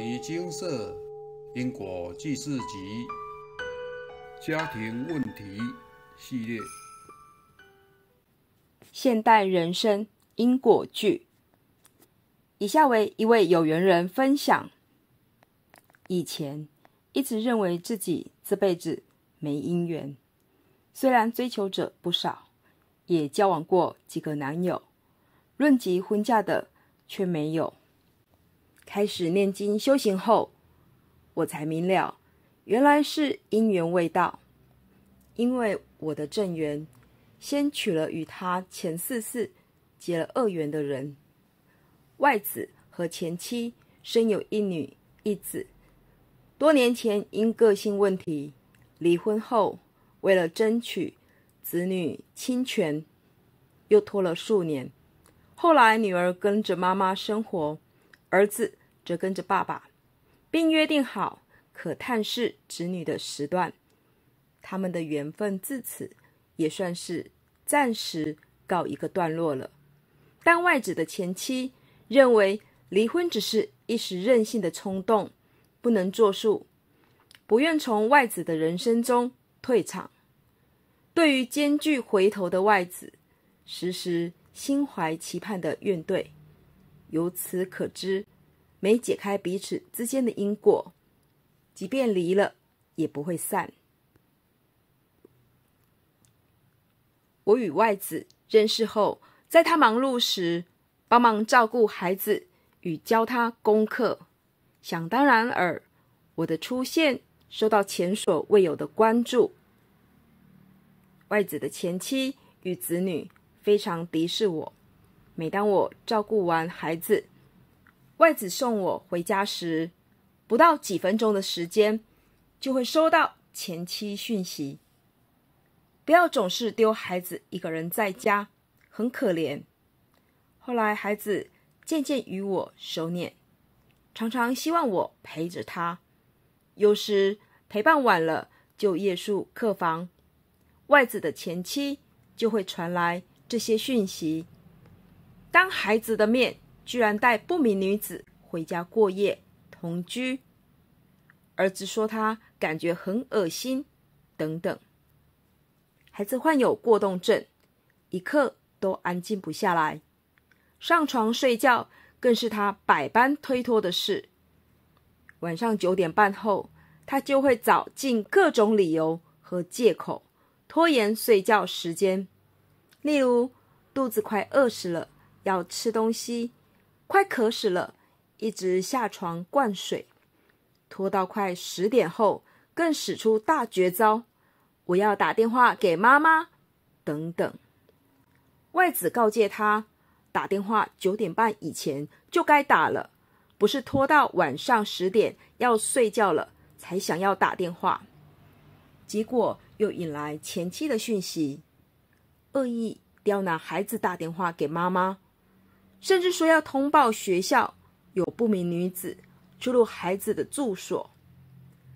《金色因果纪事集：家庭问题系列》现代人生因果剧。以下为一位有缘人分享：以前一直认为自己这辈子没姻缘，虽然追求者不少，也交往过几个男友，论及婚嫁的却没有。开始念经修行后，我才明了，原来是因缘未到。因为我的正缘先娶了与他前四世结了恶缘的人，外子和前妻生有一女一子。多年前因个性问题离婚后，为了争取子女亲权，又拖了数年。后来女儿跟着妈妈生活，儿子。则跟着爸爸，并约定好可探视子女的时段。他们的缘分自此也算是暂时告一个段落了。但外子的前妻认为离婚只是一时任性的冲动，不能作数，不愿从外子的人生中退场。对于艰巨回头的外子，时时心怀期盼的怨怼。由此可知。没解开彼此之间的因果，即便离了也不会散。我与外子认识后，在他忙碌时帮忙照顾孩子与教他功课，想当然尔，我的出现受到前所未有的关注。外子的前妻与子女非常敌视我，每当我照顾完孩子。外子送我回家时，不到几分钟的时间，就会收到前妻讯息。不要总是丢孩子一个人在家，很可怜。后来，孩子渐渐与我熟稔，常常希望我陪着他。有时陪伴晚了，就夜宿客房。外子的前妻就会传来这些讯息，当孩子的面。居然带不明女子回家过夜同居，儿子说他感觉很恶心，等等。孩子患有过动症，一刻都安静不下来，上床睡觉更是他百般推脱的事。晚上九点半后，他就会找尽各种理由和借口拖延睡觉时间，例如肚子快饿死了，要吃东西。快渴死了，一直下床灌水，拖到快十点后，更使出大绝招，我要打电话给妈妈。等等，外子告诫他，打电话九点半以前就该打了，不是拖到晚上十点要睡觉了才想要打电话。结果又引来前妻的讯息，恶意刁难孩子打电话给妈妈。甚至说要通报学校，有不明女子出入孩子的住所，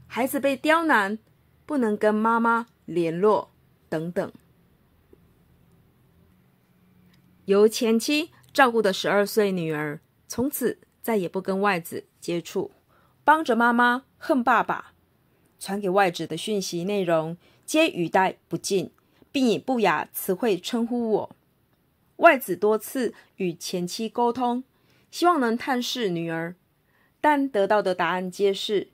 孩子被刁难，不能跟妈妈联络等等。由前妻照顾的十二岁女儿，从此再也不跟外子接触，帮着妈妈恨爸爸，传给外子的讯息内容皆语带不尽，并以不雅词汇称呼我。外子多次与前妻沟通，希望能探视女儿，但得到的答案皆是：“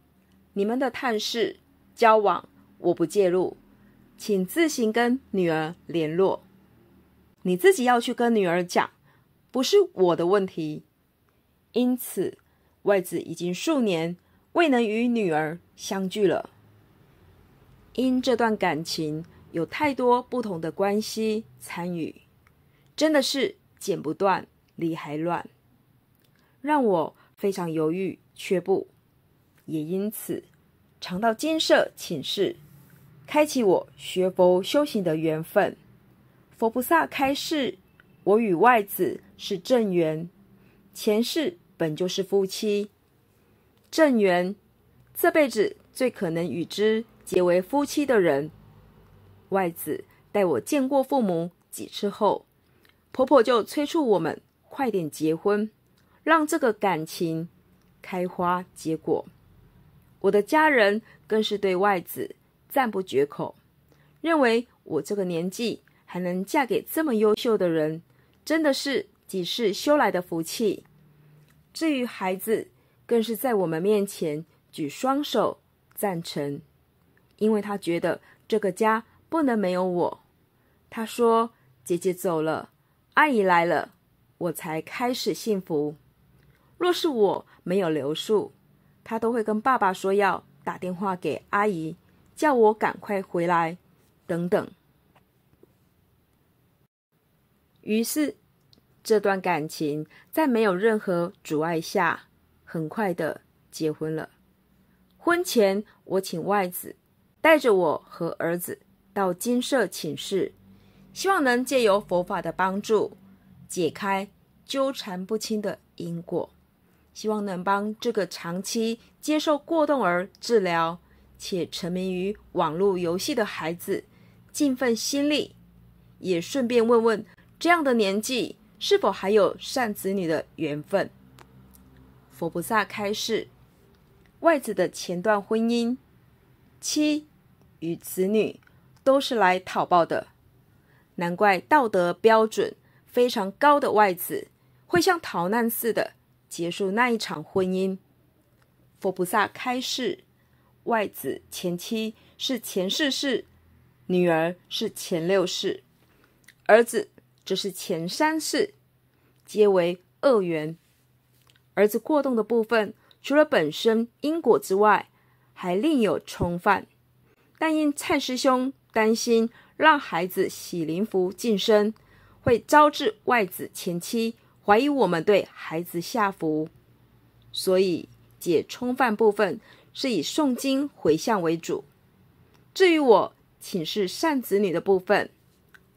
你们的探视、交往，我不介入，请自行跟女儿联络。你自己要去跟女儿讲，不是我的问题。”因此，外子已经数年未能与女儿相聚了。因这段感情有太多不同的关系参与。真的是剪不断，理还乱，让我非常犹豫却步，也因此常到金舍寝室，开启我学佛修行的缘分。佛菩萨开示，我与外子是正缘，前世本就是夫妻，正缘这辈子最可能与之结为夫妻的人。外子带我见过父母几次后。婆婆就催促我们快点结婚，让这个感情开花结果。我的家人更是对外子赞不绝口，认为我这个年纪还能嫁给这么优秀的人，真的是几世修来的福气。至于孩子，更是在我们面前举双手赞成，因为他觉得这个家不能没有我。他说：“姐姐走了。”阿姨来了，我才开始幸福。若是我没有留宿，他都会跟爸爸说要打电话给阿姨，叫我赶快回来，等等。于是，这段感情在没有任何阻碍下，很快的结婚了。婚前，我请外子带着我和儿子到金色寝室。希望能借由佛法的帮助，解开纠缠不清的因果；希望能帮这个长期接受过动儿治疗且沉迷于网络游戏的孩子尽份心力，也顺便问问这样的年纪是否还有善子女的缘分。佛菩萨开示：外子的前段婚姻妻与子女都是来讨报的。难怪道德标准非常高的外子会像逃难似的结束那一场婚姻。佛菩萨开示，外子前妻是前世世，女儿是前六世，儿子则是前三世，皆为恶缘。儿子过动的部分，除了本身因果之外，还另有冲犯，但因蔡师兄担心。让孩子洗灵符净身，会招致外子前妻怀疑我们对孩子下符，所以解冲犯部分是以诵经回向为主。至于我请示善子女的部分，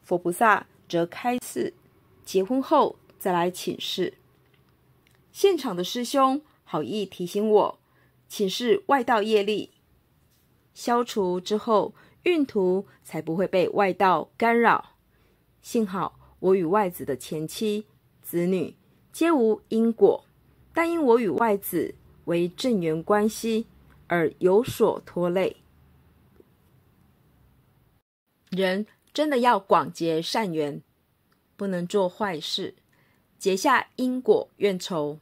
佛菩萨则开示结婚后再来请示。现场的师兄好意提醒我，请示外道业力消除之后。运途才不会被外道干扰。幸好我与外子的前妻、子女皆无因果，但因我与外子为正缘关系而有所拖累。人真的要广结善缘，不能做坏事，结下因果怨仇。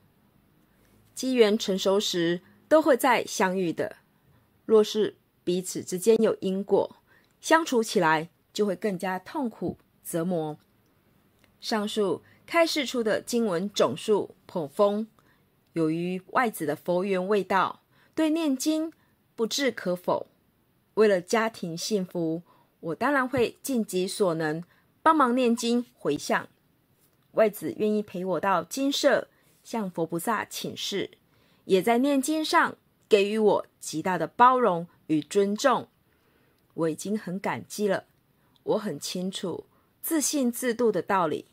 机缘成熟时都会再相遇的。若是。彼此之间有因果，相处起来就会更加痛苦折磨。上述开示出的经文总数颇丰，由于外子的佛缘未到，对念经不置可否。为了家庭幸福，我当然会尽己所能帮忙念经回向。外子愿意陪我到金舍向佛菩萨请示，也在念经上给予我极大的包容。与尊重，我已经很感激了。我很清楚自信自度的道理，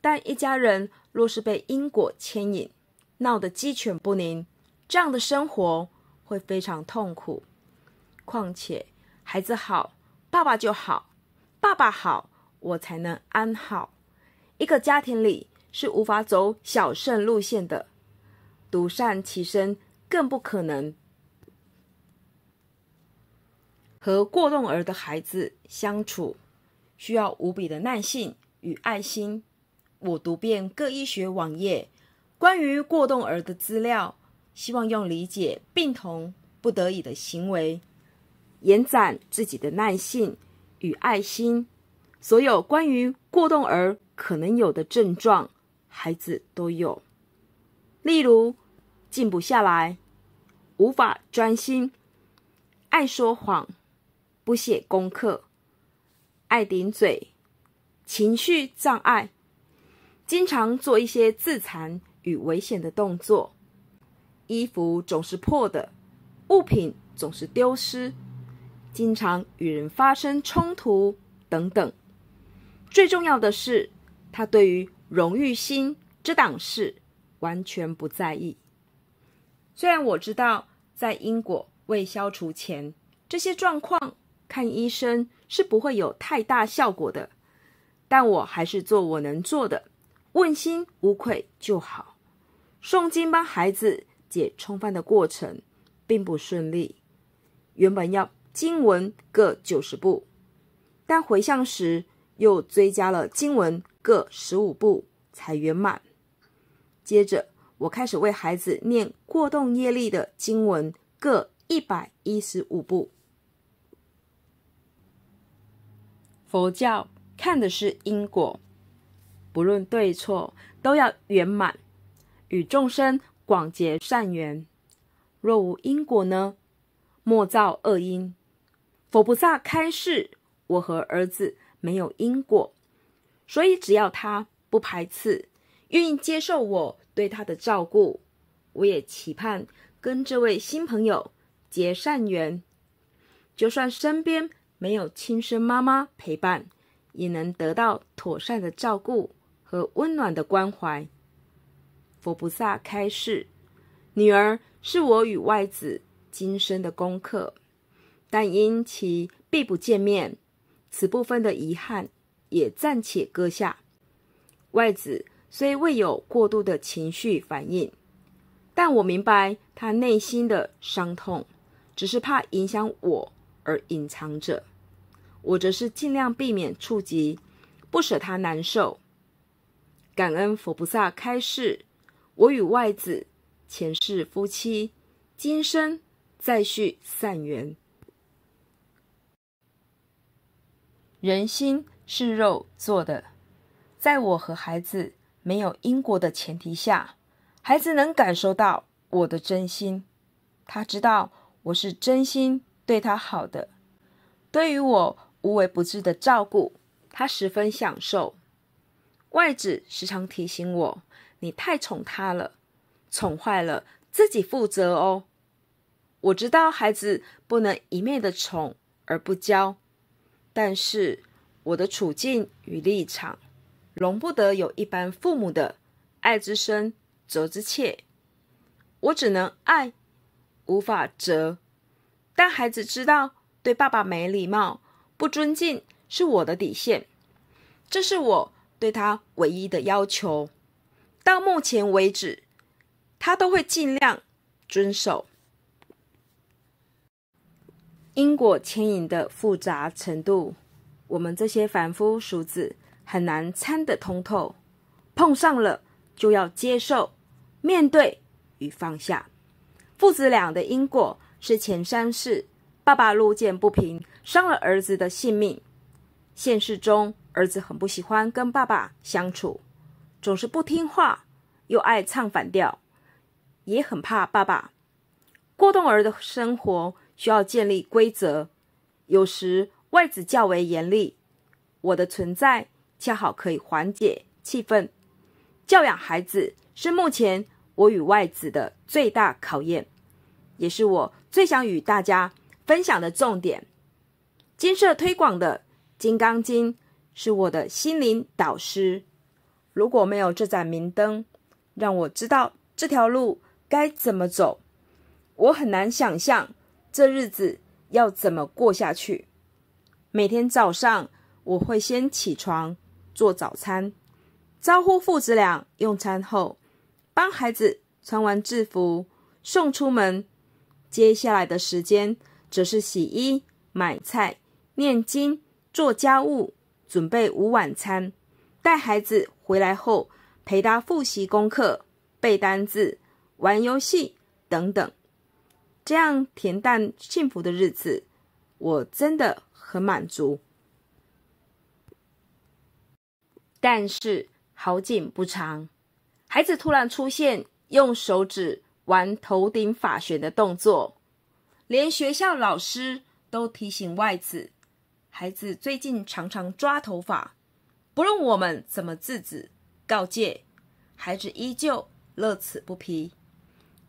但一家人若是被因果牵引，闹得鸡犬不宁，这样的生活会非常痛苦。况且孩子好，爸爸就好，爸爸好，我才能安好。一个家庭里是无法走小胜路线的，独善其身更不可能。和过动儿的孩子相处，需要无比的耐性与爱心。我读遍各医学网页关于过动儿的资料，希望用理解病童不得已的行为，延展自己的耐性与爱心。所有关于过动儿可能有的症状，孩子都有，例如静不下来，无法专心，爱说谎。不写功课，爱顶嘴，情绪障碍，经常做一些自残与危险的动作，衣服总是破的，物品总是丢失，经常与人发生冲突等等。最重要的是，他对于荣誉心、遮挡事完全不在意。虽然我知道，在因果未消除前，这些状况。看医生是不会有太大效果的，但我还是做我能做的，问心无愧就好。诵经帮孩子解冲犯的过程并不顺利，原本要经文各九十步，但回向时又追加了经文各十五步才圆满。接着，我开始为孩子念过动业力的经文各一百一十五步。佛教看的是因果，不论对错都要圆满，与众生广结善缘。若无因果呢？莫造恶因。佛菩萨开示，我和儿子没有因果，所以只要他不排斥，愿意接受我对他的照顾，我也期盼跟这位新朋友结善缘。就算身边。没有亲生妈妈陪伴，也能得到妥善的照顾和温暖的关怀。佛菩萨开示，女儿是我与外子今生的功课，但因其必不见面，此部分的遗憾也暂且搁下。外子虽未有过度的情绪反应，但我明白他内心的伤痛，只是怕影响我。而隐藏着，我则是尽量避免触及，不舍他难受。感恩佛菩萨开示，我与外子前世夫妻，今生再续善缘。人心是肉做的，在我和孩子没有因果的前提下，孩子能感受到我的真心，他知道我是真心。对他好的，对于我无微不至的照顾，他十分享受。外子时常提醒我：“你太宠他了，宠坏了自己负责哦。”我知道孩子不能一味的宠而不教，但是我的处境与立场，容不得有一般父母的爱之深，责之切。我只能爱，无法责。但孩子知道，对爸爸没礼貌、不尊敬是我的底线，这是我对他唯一的要求。到目前为止，他都会尽量遵守。因果牵引的复杂程度，我们这些凡夫俗子很难参得通透。碰上了，就要接受、面对与放下。父子俩的因果。是前三世，爸爸路见不平，伤了儿子的性命。现实中，儿子很不喜欢跟爸爸相处，总是不听话，又爱唱反调，也很怕爸爸。过动儿的生活需要建立规则，有时外子较为严厉，我的存在恰好可以缓解气氛。教养孩子是目前我与外子的最大考验。也是我最想与大家分享的重点。金社推广的《金刚经》是我的心灵导师。如果没有这盏明灯，让我知道这条路该怎么走，我很难想象这日子要怎么过下去。每天早上，我会先起床做早餐，招呼父子俩用餐后，帮孩子穿完制服，送出门。接下来的时间则是洗衣、买菜、念经、做家务、准备午晚餐、带孩子回来后陪他复习功课、背单字、玩游戏等等。这样恬淡幸福的日子，我真的很满足。但是好景不长，孩子突然出现用手指。玩头顶法旋的动作，连学校老师都提醒外子，孩子最近常常抓头发。不论我们怎么制止、告诫，孩子依旧乐此不疲。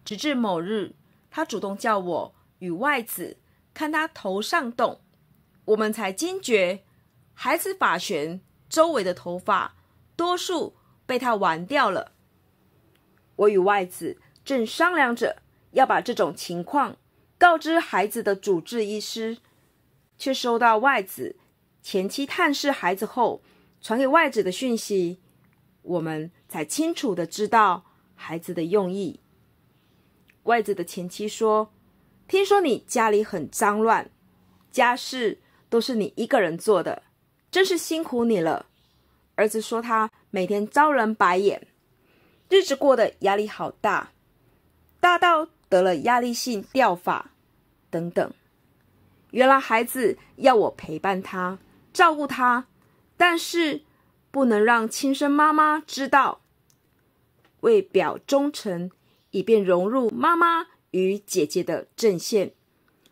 直至某日，他主动叫我与外子看他头上动，我们才惊觉，孩子法旋周围的头发多数被他玩掉了。我与外子。正商量着要把这种情况告知孩子的主治医师，却收到外子前妻探视孩子后传给外子的讯息，我们才清楚的知道孩子的用意。外子的前妻说：“听说你家里很脏乱，家事都是你一个人做的，真是辛苦你了。”儿子说：“他每天遭人白眼，日子过得压力好大。”大到得了压力性掉发等等，原来孩子要我陪伴他、照顾他，但是不能让亲生妈妈知道，为表忠诚，以便融入妈妈与姐姐的阵线，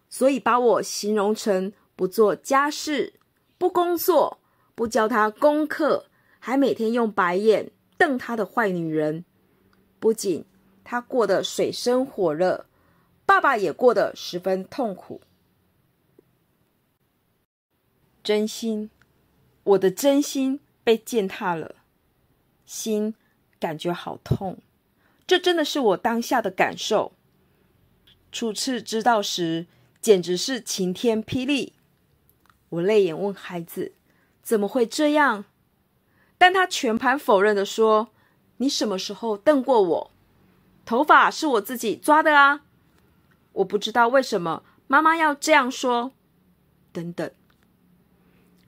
所以把我形容成不做家事、不工作、不教他功课，还每天用白眼瞪他的坏女人，不仅。他过得水深火热，爸爸也过得十分痛苦。真心，我的真心被践踏了，心感觉好痛。这真的是我当下的感受。初次知道时，简直是晴天霹雳。我泪眼问孩子：“怎么会这样？”但他全盘否认的说：“你什么时候瞪过我？”头发是我自己抓的啊！我不知道为什么妈妈要这样说。等等，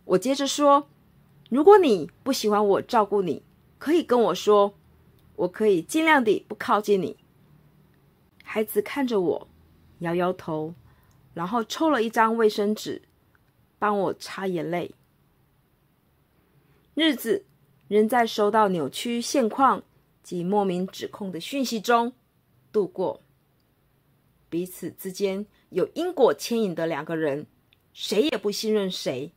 我接着说，如果你不喜欢我照顾你，可以跟我说，我可以尽量的不靠近你。孩子看着我，摇摇头，然后抽了一张卫生纸，帮我擦眼泪。日子仍在受到扭曲现况。及莫名指控的讯息中度过，彼此之间有因果牵引的两个人，谁也不信任谁。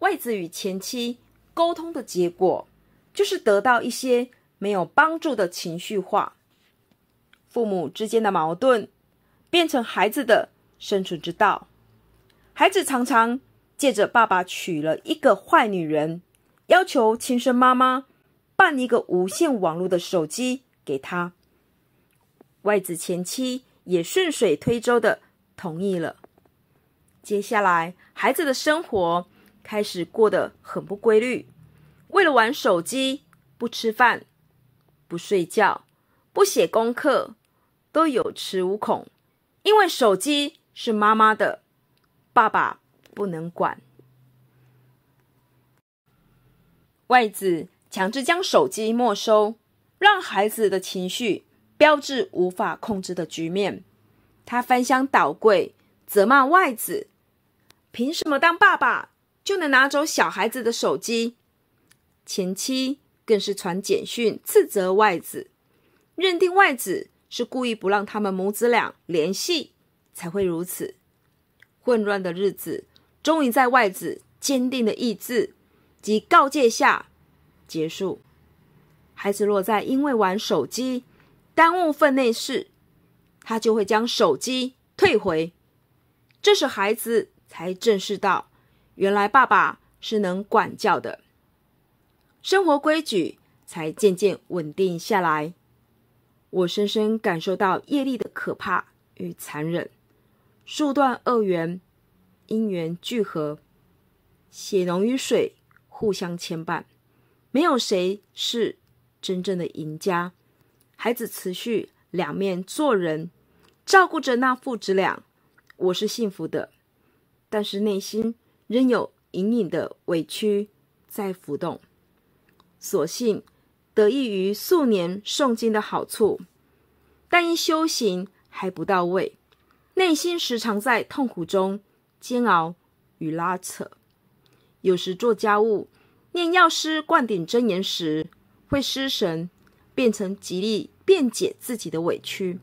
外子与前妻沟通的结果，就是得到一些没有帮助的情绪化。父母之间的矛盾，变成孩子的生存之道。孩子常常借着爸爸娶了一个坏女人，要求亲生妈妈。办一个无线网络的手机给他，外子前妻也顺水推舟的同意了。接下来，孩子的生活开始过得很不规律，为了玩手机，不吃饭，不睡觉，不写功课，都有恃无恐，因为手机是妈妈的，爸爸不能管。外子。强制将手机没收，让孩子的情绪标志无法控制的局面。他翻箱倒柜，责骂外子：“凭什么当爸爸就能拿走小孩子的手机？”前妻更是传简讯斥责外子，认定外子是故意不让他们母子俩联系，才会如此混乱的日子。终于在外子坚定的意志及告诫下。结束，孩子落在因为玩手机耽误分内事，他就会将手机退回。这时孩子才正视到，原来爸爸是能管教的，生活规矩才渐渐稳定下来。我深深感受到业力的可怕与残忍，数段恶缘，因缘聚合，血浓于水，互相牵绊。没有谁是真正的赢家。孩子持续两面做人，照顾着那父子俩，我是幸福的。但是内心仍有隐隐的委屈在浮动。所幸得益于数年诵经的好处，但因修行还不到位，内心时常在痛苦中煎熬与拉扯。有时做家务。念药师灌顶真言时，会失神，变成极力辩解自己的委屈。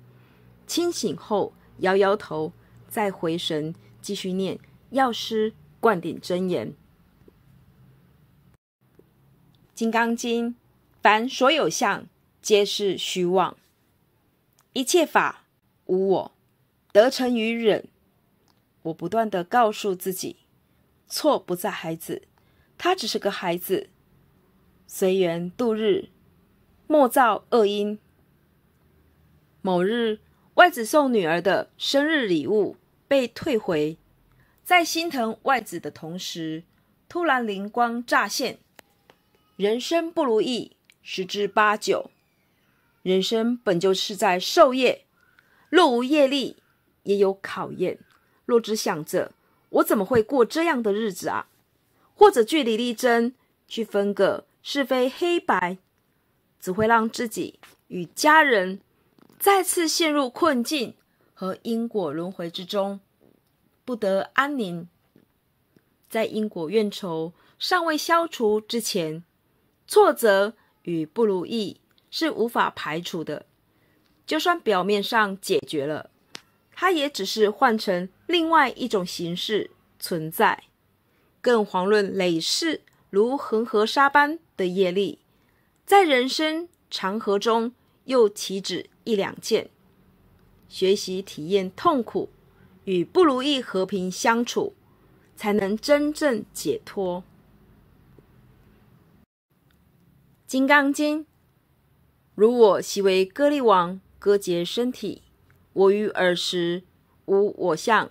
清醒后，摇摇头，再回神，继续念药师灌顶真言。《金刚经》：凡所有相，皆是虚妄。一切法无我，得成于忍。我不断的告诉自己，错不在孩子。他只是个孩子，随缘度日，莫造恶因。某日，外子送女儿的生日礼物被退回，在心疼外子的同时，突然灵光乍现：人生不如意十之八九，人生本就是在受业，若无业力，也有考验。若只想着我怎么会过这样的日子啊？或者据理力争去分个是非黑白，只会让自己与家人再次陷入困境和因果轮回之中，不得安宁。在因果怨仇尚未消除之前，挫折与不如意是无法排除的。就算表面上解决了，它也只是换成另外一种形式存在。更遑论累世如恒河沙般的业力，在人生长河中，又岂止一两件？学习体验痛苦，与不如意和平相处，才能真正解脱。金刚经：如我昔为歌利王割截身体，我于尔时，无我相，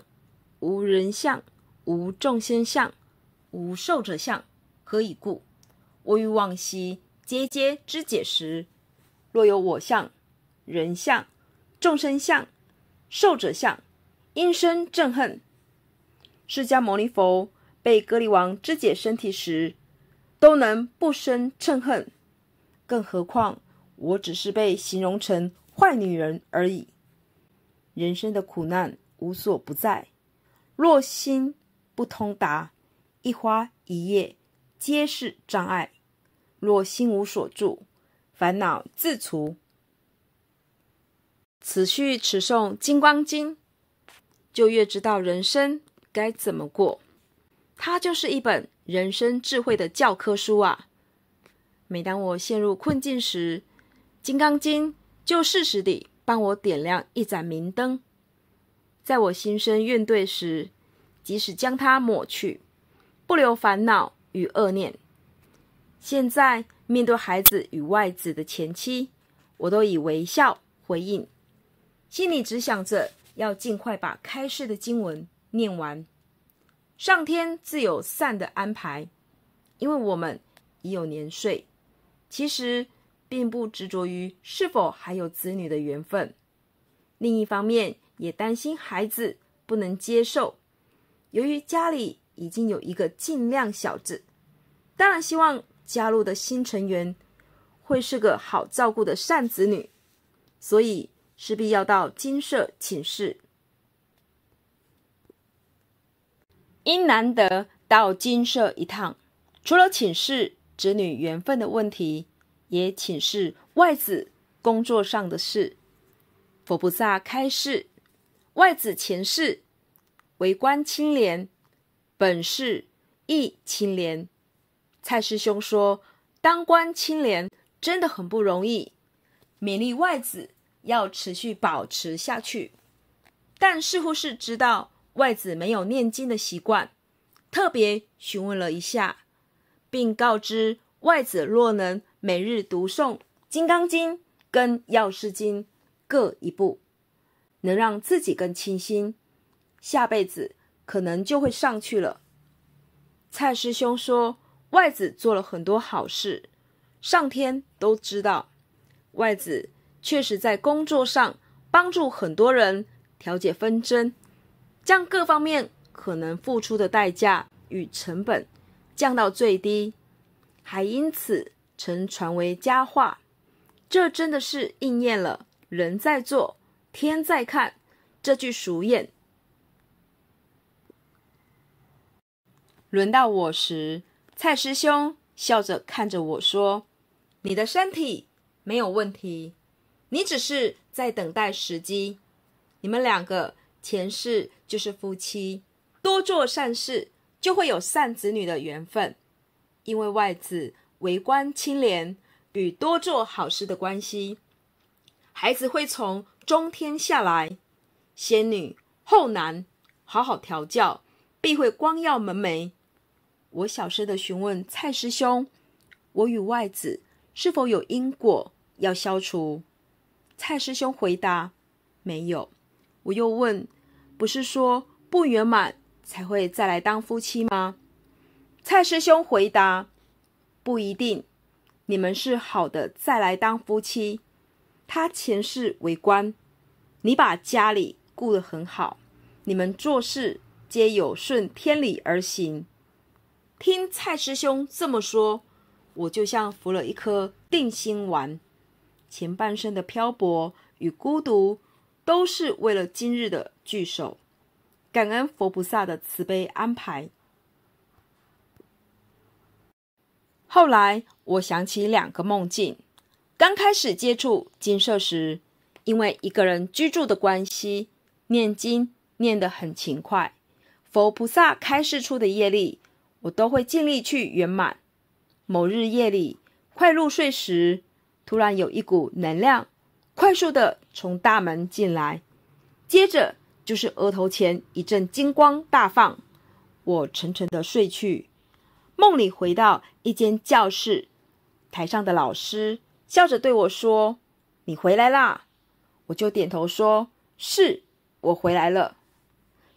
无人相，无众生相。无受者相，何以故？我于往昔，皆皆知解时，若有我相、人相、众生相、受者相，应生憎恨。释迦牟尼佛被格利王肢解身体时，都能不生憎恨，更何况我只是被形容成坏女人而已。人生的苦难无所不在，若心不通达。一花一叶皆是障碍，若心无所住，烦恼自除。此去此诵《金刚经》，就越知道人生该怎么过。它就是一本人生智慧的教科书啊！每当我陷入困境时，《金刚经》就适时地帮我点亮一盏明灯。在我心生怨怼时，即使将它抹去。不留烦恼与恶念。现在面对孩子与外子的前妻，我都以微笑回应，心里只想着要尽快把开示的经文念完。上天自有善的安排，因为我们已有年岁，其实并不执着于是否还有子女的缘分。另一方面，也担心孩子不能接受，由于家里。已经有一个尽量小字，当然希望加入的新成员会是个好照顾的善子女，所以势必要到金舍请示。因难得到金舍一趟，除了请示子女缘分的问题，也请示外子工作上的事。佛菩萨开示，外子前世为官清廉。本是亦清廉，蔡师兄说，当官清廉真的很不容易，勉励外子要持续保持下去。但似乎是知道外子没有念经的习惯，特别询问了一下，并告知外子若能每日读诵《金刚经》跟《药师经》各一部，能让自己更清心，下辈子。可能就会上去了。蔡师兄说：“外子做了很多好事，上天都知道。外子确实在工作上帮助很多人调解纷争，将各方面可能付出的代价与成本降到最低，还因此曾传为佳话。这真的是应验了‘人在做，天在看’这句俗谚。”轮到我时，蔡师兄笑着看着我说：“你的身体没有问题，你只是在等待时机。你们两个前世就是夫妻，多做善事就会有善子女的缘分。因为外子为官清廉与多做好事的关系，孩子会从中天下来，仙女后男，好好调教，必会光耀门楣。”我小声地询问蔡师兄：“我与外子是否有因果要消除？”蔡师兄回答：“没有。”我又问：“不是说不圆满才会再来当夫妻吗？”蔡师兄回答：“不一定，你们是好的再来当夫妻。他前世为官，你把家里顾得很好，你们做事皆有顺天理而行。”听蔡师兄这么说，我就像服了一颗定心丸。前半生的漂泊与孤独，都是为了今日的聚首。感恩佛菩萨的慈悲安排。后来我想起两个梦境：刚开始接触金色时，因为一个人居住的关系，念经念得很勤快。佛菩萨开示出的业力。我都会尽力去圆满。某日夜里快入睡时，突然有一股能量快速的从大门进来，接着就是额头前一阵金光大放，我沉沉的睡去。梦里回到一间教室，台上的老师笑着对我说：“你回来啦。”我就点头说：“是我回来了。”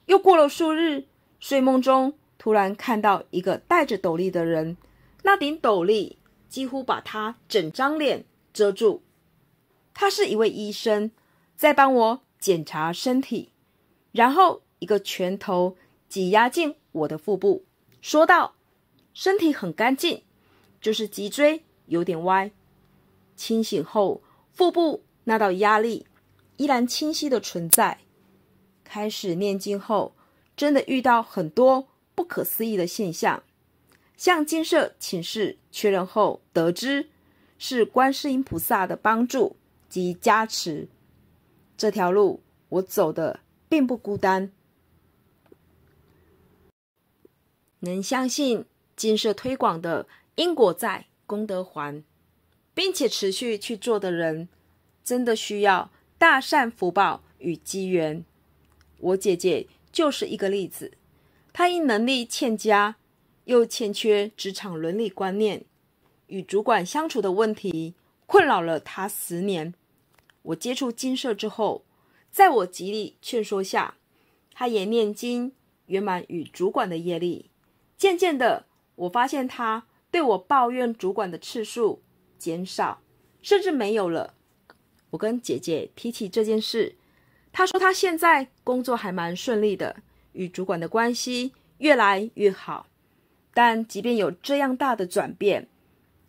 又过了数日，睡梦中。突然看到一个戴着斗笠的人，那顶斗笠几乎把他整张脸遮住。他是一位医生，在帮我检查身体，然后一个拳头挤压进我的腹部，说道：“身体很干净，就是脊椎有点歪。”清醒后，腹部那道压力依然清晰的存在。开始念经后，真的遇到很多。不可思议的现象，向金社请示确认后，得知是观世音菩萨的帮助及加持。这条路我走的并不孤单，能相信金社推广的因果债功德还，并且持续去做的人，真的需要大善福报与机缘。我姐姐就是一个例子。他因能力欠佳，又欠缺职场伦理观念，与主管相处的问题困扰了他十年。我接触金社之后，在我极力劝说下，他也念经圆满与主管的业力。渐渐的，我发现他对我抱怨主管的次数减少，甚至没有了。我跟姐姐提起这件事，她说她现在工作还蛮顺利的。与主管的关系越来越好，但即便有这样大的转变，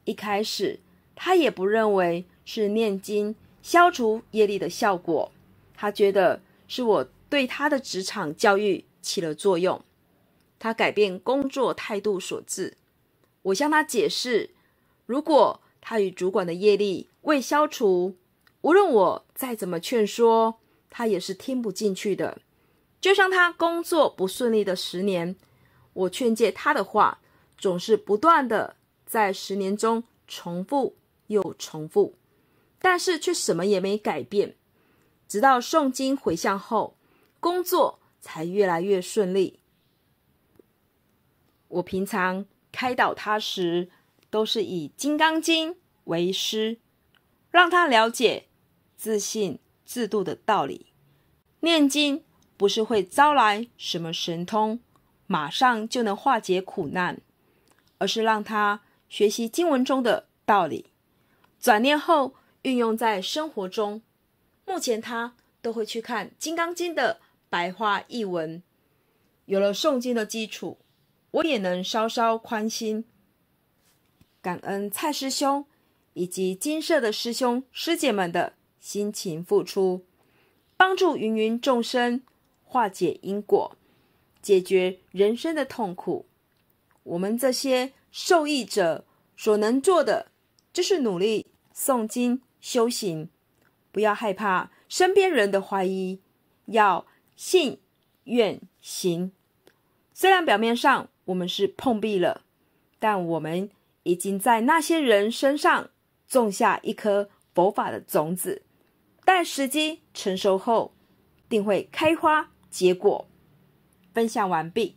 一开始他也不认为是念经消除业力的效果，他觉得是我对他的职场教育起了作用，他改变工作态度所致。我向他解释，如果他与主管的业力未消除，无论我再怎么劝说，他也是听不进去的。就像他工作不顺利的十年，我劝诫他的话总是不断的在十年中重复又重复，但是却什么也没改变。直到诵经回向后，工作才越来越顺利。我平常开导他时，都是以《金刚经》为师，让他了解自信、制度的道理，念经。不是会招来什么神通，马上就能化解苦难，而是让他学习经文中的道理，转念后运用在生活中。目前他都会去看《金刚经》的白话译文，有了诵经的基础，我也能稍稍宽心。感恩蔡师兄以及金社的师兄师姐们的辛勤付出，帮助芸芸众生。化解因果，解决人生的痛苦。我们这些受益者所能做的，就是努力诵经修行，不要害怕身边人的怀疑，要信愿行。虽然表面上我们是碰壁了，但我们已经在那些人身上种下一颗佛法的种子，待时机成熟后，定会开花。结果分享完毕，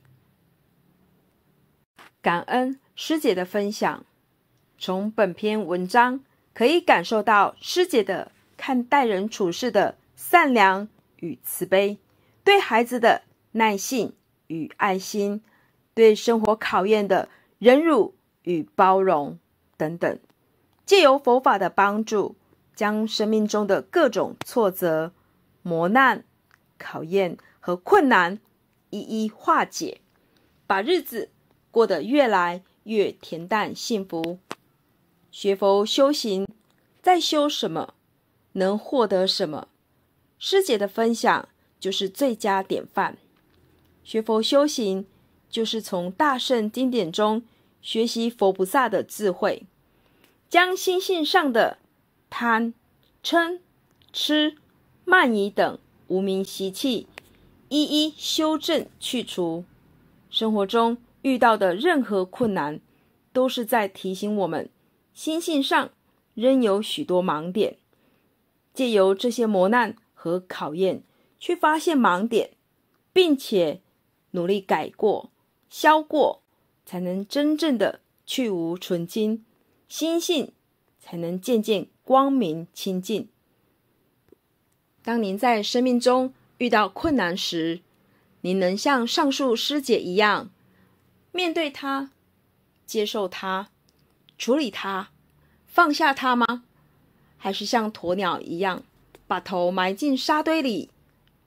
感恩师姐的分享。从本篇文章可以感受到师姐的看待人处事的善良与慈悲，对孩子的耐性与爱心，对生活考验的忍辱与包容等等。借由佛法的帮助，将生命中的各种挫折、磨难、考验。和困难一一化解，把日子过得越来越恬淡幸福。学佛修行，在修什么？能获得什么？师姐的分享就是最佳典范。学佛修行，就是从大圣经典中学习佛菩萨的智慧，将心性上的贪、嗔、痴、慢、疑等无明习气。一一修正去除生活中遇到的任何困难，都是在提醒我们，心性上仍有许多盲点。借由这些磨难和考验，去发现盲点，并且努力改过、消过，才能真正的去无存精，心性才能渐渐光明清净。当您在生命中，遇到困难时，你能像上述师姐一样面对它、接受它、处理它、放下它吗？还是像鸵鸟一样把头埋进沙堆里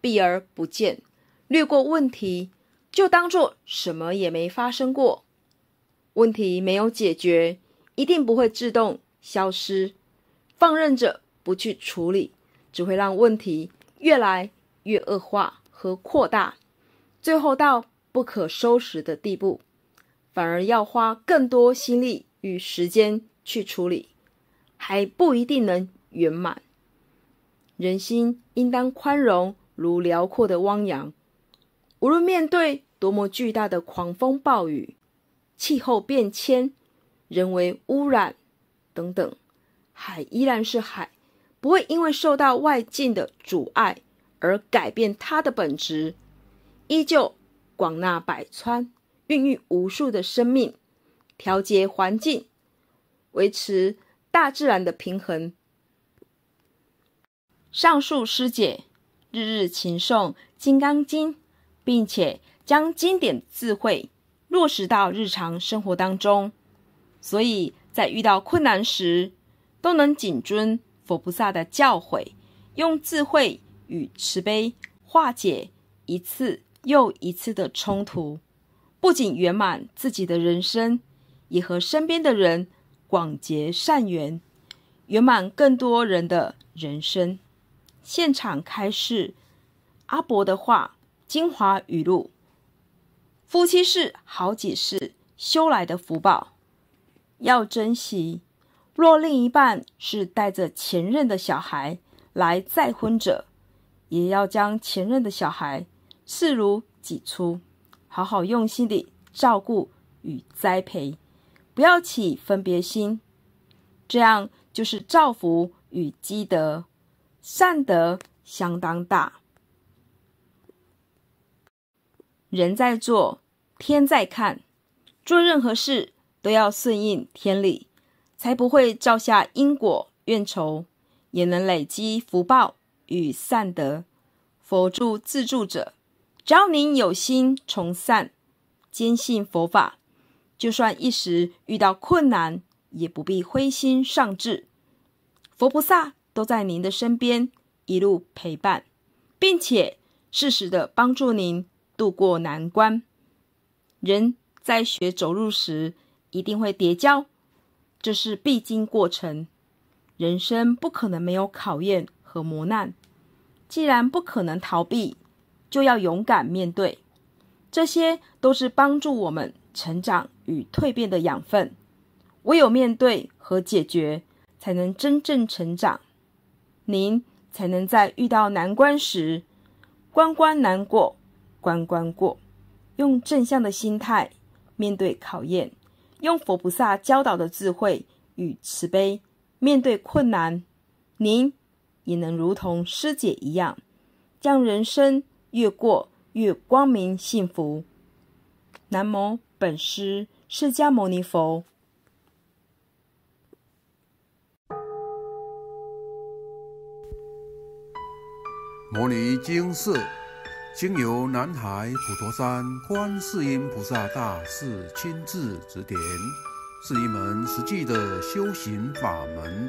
避而不见，略过问题，就当做什么也没发生过？问题没有解决，一定不会自动消失。放任着不去处理，只会让问题越来。越恶化和扩大，最后到不可收拾的地步，反而要花更多心力与时间去处理，还不一定能圆满。人心应当宽容，如辽阔的汪洋，无论面对多么巨大的狂风暴雨、气候变迁、人为污染等等，海依然是海，不会因为受到外境的阻碍。而改变它的本质，依旧广纳百川，孕育无数的生命，调节环境，维持大自然的平衡。上述师姐日日勤诵《金刚经》，并且将经典智慧落实到日常生活当中，所以在遇到困难时，都能谨遵佛菩萨的教诲，用智慧。与慈悲化解一次又一次的冲突，不仅圆满自己的人生，也和身边的人广结善缘，圆满更多人的人生。现场开示，阿伯的话精华语录：夫妻是好几世修来的福报，要珍惜。若另一半是带着前任的小孩来再婚者，也要将前任的小孩视如己出，好好用心地照顾与栽培，不要起分别心，这样就是造福与积德，善德相当大。人在做，天在看，做任何事都要顺应天理，才不会造下因果怨仇，也能累积福报。与善德，佛助自助者。只要您有心从善，坚信佛法，就算一时遇到困难，也不必灰心丧志。佛菩萨都在您的身边，一路陪伴，并且适时的帮助您渡过难关。人在学走路时，一定会跌跤，这是必经过程。人生不可能没有考验。和磨难，既然不可能逃避，就要勇敢面对。这些都是帮助我们成长与蜕变的养分。唯有面对和解决，才能真正成长。您才能在遇到难关时，关关难过，关关过。用正向的心态面对考验，用佛菩萨教导的智慧与慈悲面对困难。您。也能如同师姐一样，将人生越过越光明幸福。南无本师释迦牟尼佛。《摩尼经》是经由南海普陀山观世音菩萨大士亲自指点，是一门实际的修行法门。